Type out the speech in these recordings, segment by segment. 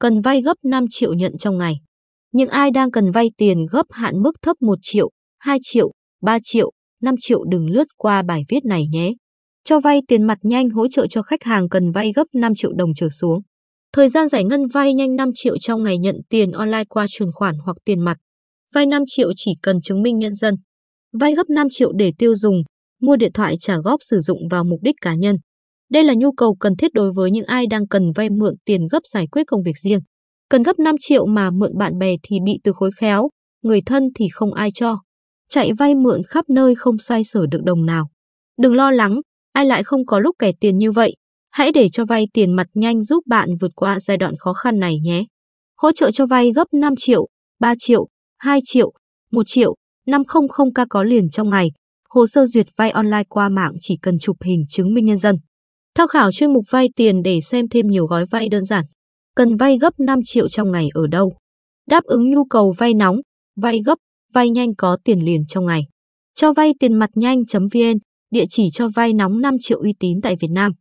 cần vay gấp 5 triệu nhận trong ngày. Những ai đang cần vay tiền gấp hạn mức thấp 1 triệu, 2 triệu, 3 triệu, 5 triệu đừng lướt qua bài viết này nhé. Cho vay tiền mặt nhanh hỗ trợ cho khách hàng cần vay gấp 5 triệu đồng trở xuống. Thời gian giải ngân vay nhanh 5 triệu trong ngày nhận tiền online qua chuyển khoản hoặc tiền mặt. Vay 5 triệu chỉ cần chứng minh nhân dân. Vay gấp 5 triệu để tiêu dùng, mua điện thoại trả góp sử dụng vào mục đích cá nhân. Đây là nhu cầu cần thiết đối với những ai đang cần vay mượn tiền gấp giải quyết công việc riêng. Cần gấp 5 triệu mà mượn bạn bè thì bị từ khối khéo, người thân thì không ai cho. Chạy vay mượn khắp nơi không xoay sở được đồng nào. Đừng lo lắng, ai lại không có lúc kẻ tiền như vậy. Hãy để cho vay tiền mặt nhanh giúp bạn vượt qua giai đoạn khó khăn này nhé. Hỗ trợ cho vay gấp 5 triệu, 3 triệu, 2 triệu, 1 triệu, 500k có liền trong ngày. Hồ sơ duyệt vay online qua mạng chỉ cần chụp hình chứng minh nhân dân. Tham khảo chuyên mục vay tiền để xem thêm nhiều gói vay đơn giản. Cần vay gấp 5 triệu trong ngày ở đâu? Đáp ứng nhu cầu vay nóng, vay gấp, vay nhanh có tiền liền trong ngày. Cho vay tiền mặt nhanh.vn, địa chỉ cho vay nóng 5 triệu uy tín tại Việt Nam.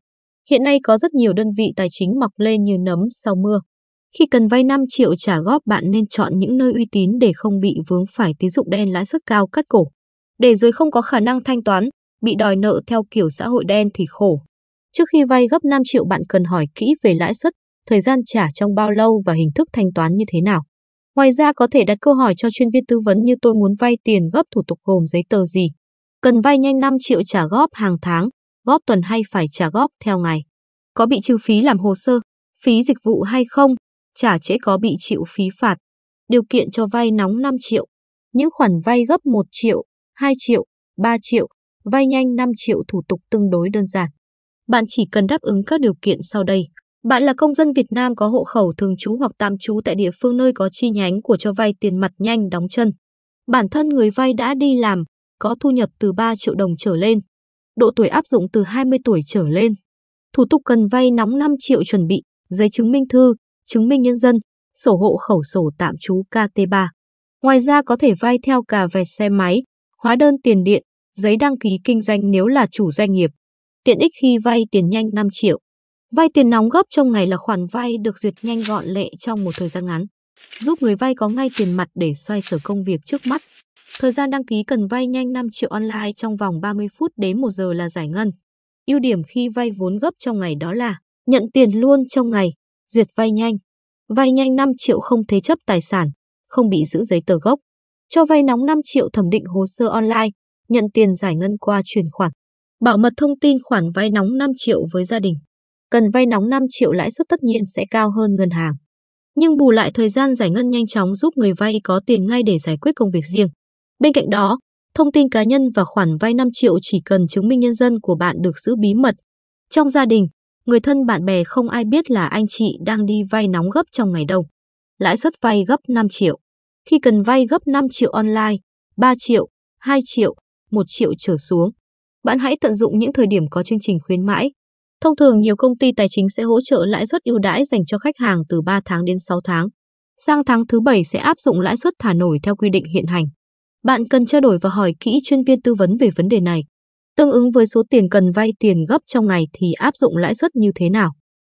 Hiện nay có rất nhiều đơn vị tài chính mọc lên như nấm sau mưa. Khi cần vay 5 triệu trả góp bạn nên chọn những nơi uy tín để không bị vướng phải tín dụng đen lãi suất cao cắt cổ. Để rồi không có khả năng thanh toán, bị đòi nợ theo kiểu xã hội đen thì khổ. Trước khi vay gấp 5 triệu bạn cần hỏi kỹ về lãi suất, thời gian trả trong bao lâu và hình thức thanh toán như thế nào. Ngoài ra có thể đặt câu hỏi cho chuyên viên tư vấn như tôi muốn vay tiền gấp thủ tục gồm giấy tờ gì. Cần vay nhanh 5 triệu trả góp hàng tháng, góp tuần hay phải trả góp theo ngày. Có bị trừ phí làm hồ sơ, phí dịch vụ hay không, trả trễ có bị chịu phí phạt. Điều kiện cho vay nóng 5 triệu. Những khoản vay gấp 1 triệu, 2 triệu, 3 triệu, vay nhanh 5 triệu thủ tục tương đối đơn giản bạn chỉ cần đáp ứng các điều kiện sau đây. Bạn là công dân Việt Nam có hộ khẩu thường trú hoặc tạm trú tại địa phương nơi có chi nhánh của cho vay tiền mặt nhanh đóng chân. Bản thân người vay đã đi làm, có thu nhập từ 3 triệu đồng trở lên. Độ tuổi áp dụng từ 20 tuổi trở lên. Thủ tục cần vay nóng 5 triệu chuẩn bị, giấy chứng minh thư, chứng minh nhân dân, sổ hộ khẩu sổ tạm trú KT3. Ngoài ra có thể vay theo cả về xe máy, hóa đơn tiền điện, giấy đăng ký kinh doanh nếu là chủ doanh nghiệp tiện ích khi vay tiền nhanh 5 triệu. Vay tiền nóng gấp trong ngày là khoản vay được duyệt nhanh gọn lẹ trong một thời gian ngắn, giúp người vay có ngay tiền mặt để xoay sở công việc trước mắt. Thời gian đăng ký cần vay nhanh 5 triệu online trong vòng 30 phút đến 1 giờ là giải ngân. Ưu điểm khi vay vốn gấp trong ngày đó là nhận tiền luôn trong ngày, duyệt vay nhanh. Vay nhanh 5 triệu không thế chấp tài sản, không bị giữ giấy tờ gốc. Cho vay nóng 5 triệu thẩm định hồ sơ online, nhận tiền giải ngân qua chuyển khoản. Bảo mật thông tin khoản vay nóng 5 triệu với gia đình. Cần vay nóng 5 triệu lãi suất tất nhiên sẽ cao hơn ngân hàng. Nhưng bù lại thời gian giải ngân nhanh chóng giúp người vay có tiền ngay để giải quyết công việc riêng. Bên cạnh đó, thông tin cá nhân và khoản vay 5 triệu chỉ cần chứng minh nhân dân của bạn được giữ bí mật. Trong gia đình, người thân bạn bè không ai biết là anh chị đang đi vay nóng gấp trong ngày đâu. Lãi suất vay gấp 5 triệu. Khi cần vay gấp 5 triệu online, 3 triệu, 2 triệu, 1 triệu trở xuống bạn hãy tận dụng những thời điểm có chương trình khuyến mãi. Thông thường nhiều công ty tài chính sẽ hỗ trợ lãi suất ưu đãi dành cho khách hàng từ 3 tháng đến 6 tháng. Sang tháng thứ 7 sẽ áp dụng lãi suất thả nổi theo quy định hiện hành. Bạn cần trao đổi và hỏi kỹ chuyên viên tư vấn về vấn đề này. Tương ứng với số tiền cần vay tiền gấp trong ngày thì áp dụng lãi suất như thế nào?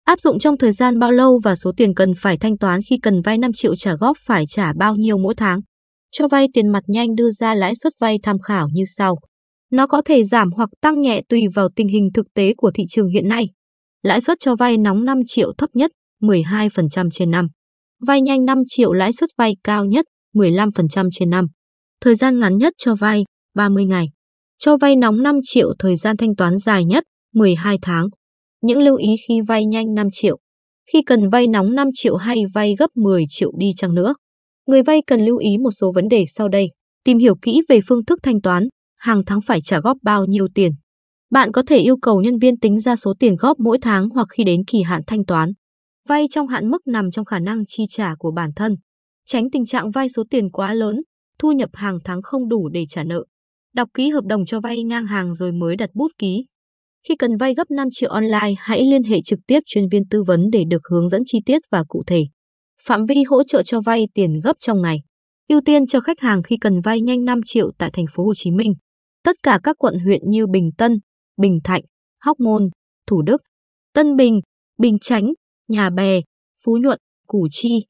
Áp dụng trong thời gian bao lâu và số tiền cần phải thanh toán khi cần vay 5 triệu trả góp phải trả bao nhiêu mỗi tháng? Cho vay tiền mặt nhanh đưa ra lãi suất vay tham khảo như sau. Nó có thể giảm hoặc tăng nhẹ tùy vào tình hình thực tế của thị trường hiện nay. Lãi suất cho vay nóng 5 triệu thấp nhất 12% trên năm. Vay nhanh 5 triệu lãi suất vay cao nhất 15% trên năm. Thời gian ngắn nhất cho vay 30 ngày. Cho vay nóng 5 triệu thời gian thanh toán dài nhất 12 tháng. Những lưu ý khi vay nhanh 5 triệu. Khi cần vay nóng 5 triệu hay vay gấp 10 triệu đi chăng nữa, người vay cần lưu ý một số vấn đề sau đây. Tìm hiểu kỹ về phương thức thanh toán, hàng tháng phải trả góp bao nhiêu tiền. Bạn có thể yêu cầu nhân viên tính ra số tiền góp mỗi tháng hoặc khi đến kỳ hạn thanh toán. Vay trong hạn mức nằm trong khả năng chi trả của bản thân. Tránh tình trạng vay số tiền quá lớn, thu nhập hàng tháng không đủ để trả nợ. Đọc ký hợp đồng cho vay ngang hàng rồi mới đặt bút ký. Khi cần vay gấp 5 triệu online, hãy liên hệ trực tiếp chuyên viên tư vấn để được hướng dẫn chi tiết và cụ thể. Phạm vi hỗ trợ cho vay tiền gấp trong ngày. Ưu tiên cho khách hàng khi cần vay nhanh 5 triệu tại thành phố Hồ Chí Minh. Tất cả các quận huyện như Bình Tân, Bình Thạnh, Hóc Môn, Thủ Đức, Tân Bình, Bình Chánh, Nhà Bè, Phú Nhuận, Củ Chi.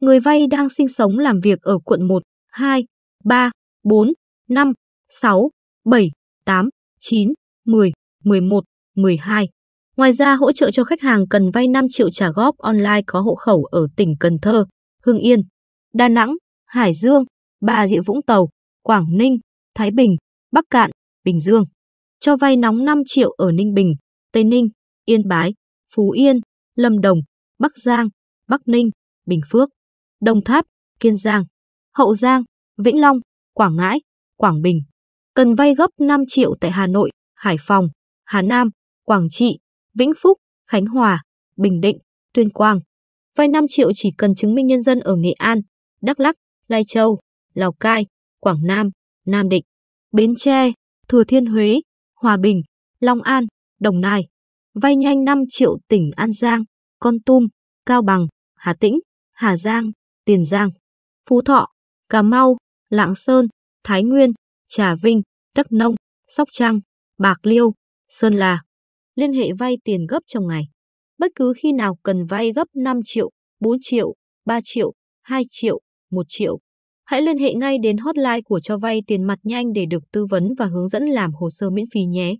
Người vay đang sinh sống làm việc ở quận 1, 2, 3, 4, 5, 6, 7, 8, 9, 10, 11, 12. Ngoài ra hỗ trợ cho khách hàng cần vay 5 triệu trả góp online có hộ khẩu ở tỉnh Cần Thơ, Hưng Yên, Đà Nẵng, Hải Dương, Bà Rịa Vũng Tàu, Quảng Ninh, Thái Bình, Bắc Cạn, Bình Dương. Cho vay nóng 5 triệu ở Ninh Bình, Tây Ninh, Yên Bái, Phú Yên, Lâm Đồng, Bắc Giang, Bắc Ninh, Bình Phước, Đồng Tháp, Kiên Giang, Hậu Giang, Vĩnh Long, Quảng Ngãi, Quảng Bình. Cần vay gấp 5 triệu tại Hà Nội, Hải Phòng, Hà Nam, Quảng Trị, Vĩnh Phúc, Khánh Hòa, Bình Định, Tuyên Quang. Vay 5 triệu chỉ cần chứng minh nhân dân ở Nghệ An, Đắk Lắk, Lai Châu, Lào Cai, Quảng Nam, Nam Định. Bến Tre, Thừa Thiên Huế, Hòa Bình, Long An, Đồng Nai. Vay nhanh 5 triệu tỉnh An Giang, Con Tum, Cao Bằng, Hà Tĩnh, Hà Giang, Tiền Giang, Phú Thọ, Cà Mau, Lạng Sơn, Thái Nguyên, Trà Vinh, Đắk Nông, Sóc Trăng, Bạc Liêu, Sơn La. Liên hệ vay tiền gấp trong ngày. Bất cứ khi nào cần vay gấp 5 triệu, 4 triệu, 3 triệu, 2 triệu, 1 triệu Hãy liên hệ ngay đến hotline của cho vay tiền mặt nhanh để được tư vấn và hướng dẫn làm hồ sơ miễn phí nhé.